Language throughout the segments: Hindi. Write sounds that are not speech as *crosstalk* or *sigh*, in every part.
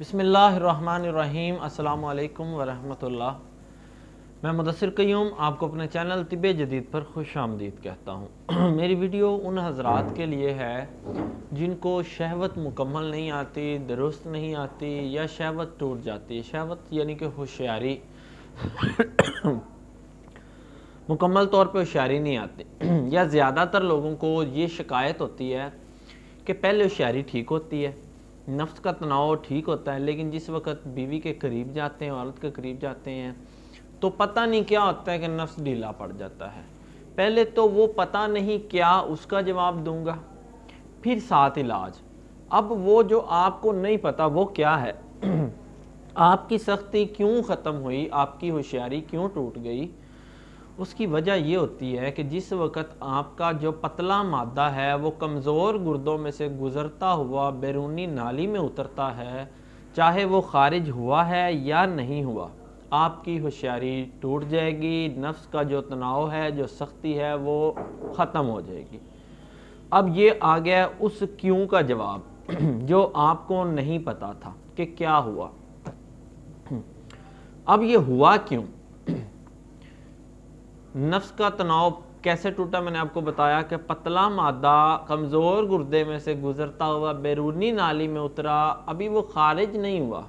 बसमीम् अल्लाम वरहमतुल्लाह मैं मुदसर कयूम आपको अपने चैनल तिब जदीद पर खुश आमदीद कहता हूँ *clears throat* मेरी वीडियो उन हजरात के लिए है जिनको शहवत मुकम्मल नहीं आती दुरुस्त नहीं आती या शहवत टूट जाती है शहवत यानी कि होशियारी *clears throat* मुकम्मल तौर पे होशियारी नहीं आती *clears throat* या ज़्यादातर लोगों को ये शिकायत होती है कि पहले होशियारी ठीक होती है नफ्स का तनाव ठीक होता है लेकिन जिस वक्त बीवी के करीब जाते हैं औरत के करीब जाते हैं तो पता नहीं क्या होता है कि नफ्स ढीला पड़ जाता है पहले तो वो पता नहीं क्या उसका जवाब दूंगा फिर साथ इलाज अब वो जो आपको नहीं पता वो क्या है *clears throat* आपकी सख्ती क्यों ख़त्म हुई आपकी होशियारी क्यों टूट गई उसकी वजह ये होती है कि जिस वक्त आपका जो पतला मादा है वो कमज़ोर गुर्दों में से गुज़रता हुआ बैरूनी नाली में उतरता है चाहे वो खारिज हुआ है या नहीं हुआ आपकी होशियारी टूट जाएगी नफ्स का जो तनाव है जो सख्ती है वो ख़त्म हो जाएगी अब ये आ गया उस क्यों का जवाब *clears throat* जो आपको नहीं पता था कि क्या हुआ *clears throat* अब ये हुआ क्यों *clears throat* नफ्स का तनाव कैसे टूटा मैंने आपको बताया कि पतला मादा कमज़ोर गुर्दे में से गुजरता हुआ बैरूनी नाली में उतरा अभी वो खारिज नहीं हुआ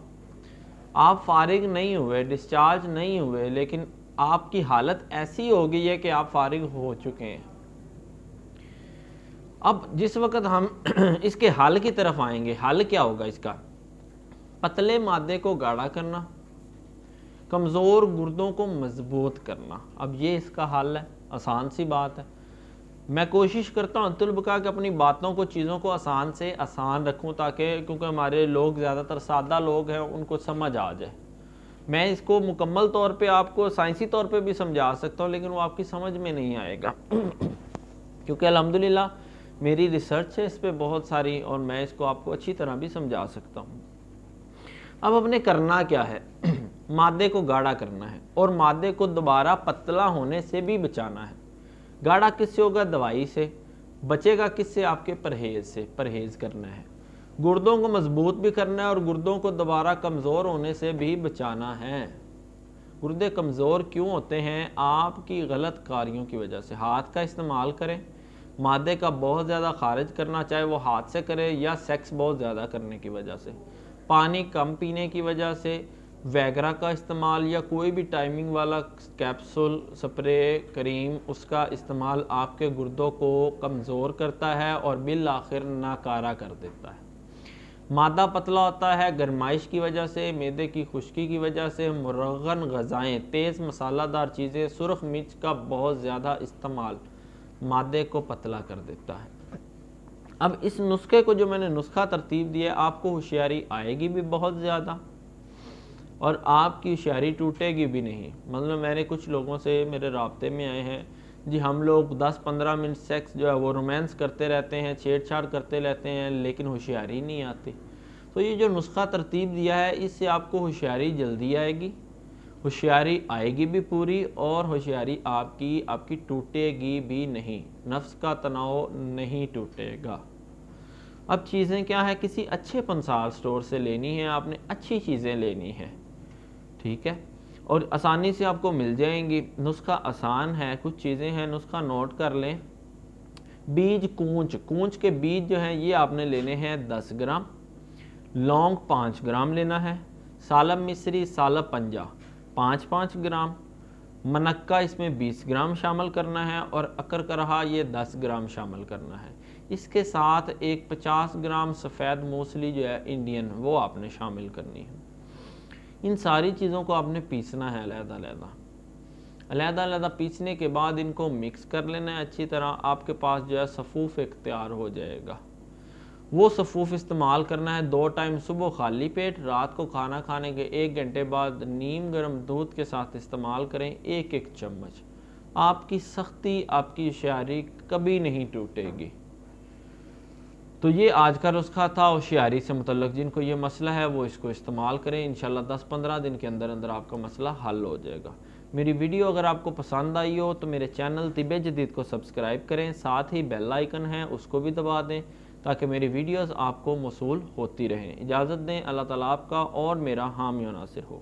आप फारिग नहीं हुए डिस्चार्ज नहीं हुए लेकिन आपकी हालत ऐसी हो गई है कि आप फारिग हो चुके हैं अब जिस वक्त हम *clears throat* इसके हल की तरफ आएंगे हल क्या होगा इसका पतले मादे को गाढ़ा करना कमज़ोर गुर्दों को मजबूत करना अब ये इसका हल है आसान सी बात है मैं कोशिश करता हूँ तुलबका कि अपनी बातों को चीज़ों को आसान से आसान रखूँ ताकि क्योंकि हमारे लोग ज़्यादातर सादा लोग हैं उनको समझ आ जाए मैं इसको मुकम्मल तौर पे आपको साइंसी तौर पे भी समझा सकता हूँ लेकिन वो आपकी समझ में नहीं आएगा *clears throat* क्योंकि अलहमदिल्ला मेरी रिसर्च है इस पर बहुत सारी और मैं इसको आपको अच्छी तरह भी समझा सकता हूँ अब अपने करना क्या है *clears throat* मादे को गाढ़ा करना है और मादे को दोबारा पतला होने से भी बचाना है गाढ़ा किससे होगा दवाई से बचेगा किससे आपके परहेज़ से परहेज़ करना है गुर्दों को मजबूत भी करना है और गुर्दों को दोबारा कमज़ोर होने से भी बचाना है गुर्दे कमज़ोर क्यों होते हैं आपकी गलत कार्यों की वजह से हाथ का इस्तेमाल करें मादे का बहुत ज़्यादा खारिज करना चाहे वो हाथ से करें या सेक्स बहुत ज़्यादा करने की वजह से पानी कम पीने की वजह से वैगरा का इस्तेमाल या कोई भी टाइमिंग वाला कैप्सूल स्प्रे क्रीम उसका इस्तेमाल आपके गुर्दों को कमज़ोर करता है और बिल आखिर नाकारा कर देता है मादा पतला होता है गर्माइश की वजह से मैदे की खुश्की की वजह से मुरगन गज़ाएँ तेज़ मसालादार चीज़ें सुरख मिर्च का बहुत ज़्यादा इस्तेमाल मादे को पतला कर देता है अब इस नुस्खे को जो मैंने नुस्खा तरतीब दिया आपको होशियारी आएगी भी बहुत ज़्यादा और आपकी शायरी टूटेगी भी नहीं मतलब मैंने कुछ लोगों से मेरे रबते में आए हैं जी हम लोग 10-15 मिनट सेक्स जो है वो रोमांस करते रहते हैं छेड़छाड़ करते रहते हैं लेकिन होशियारी नहीं आती तो ये जो नुस्खा तरतीब दिया है इससे आपको होशियारी जल्दी आएगी होशियारी आएगी भी पूरी और होशियारी आपकी आपकी टूटेगी भी नहीं नफ्स का तनाव नहीं टूटेगा अब चीज़ें क्या है किसी अच्छे पंसार स्टोर से लेनी है आपने अच्छी चीज़ें लेनी है ठीक है और आसानी से आपको मिल जाएंगी नुस्खा आसान है कुछ चीज़ें हैं नुस्खा नोट कर लें बीज कूंच कूंच के बीज जो हैं ये आपने लेने हैं दस ग्राम लौंग पाँच ग्राम लेना है सालम मिश्री सालब पंजा पाँच पाँच ग्राम मनक्का इसमें बीस ग्राम शामिल करना है और अकर करहा ये दस ग्राम शामिल करना है इसके साथ एक पचास ग्राम सफ़ेद मूसली जो है इंडियन वो आपने शामिल करनी है इन सारी चीज़ों को आपने पीसना है अलहदा अलहदा अलहदा पीसने के बाद इनको मिक्स कर लेना है अच्छी तरह आपके पास जो है सफ़ूफ़ इख्तियार हो जाएगा वो सफ़ूफ़ इस्तेमाल करना है दो टाइम सुबह खाली पेट रात को खाना खाने के एक घंटे बाद नीम गर्म दूध के साथ इस्तेमाल करें एक एक चम्मच आपकी सख्ती आपकी शायरी कभी नहीं टूटेगी तो ये आज का नुस्खा था होशियारी से मतलब जिनको ये मसला है वो इसको इस्तेमाल करें इन दस पंद्रह दिन के अंदर अंदर आपका मसला हल हो जाएगा मेरी वीडियो अगर आपको पसंद आई हो तो मेरे चैनल तिब जदीद को सब्सक्राइब करें साथ ही बेल आइकन है उसको भी दबा दें ताकि मेरी वीडियोस आपको मौसू होती रहें इजाज़त दें अल्लाह ताला आपका और मेरा हामी नासिर हो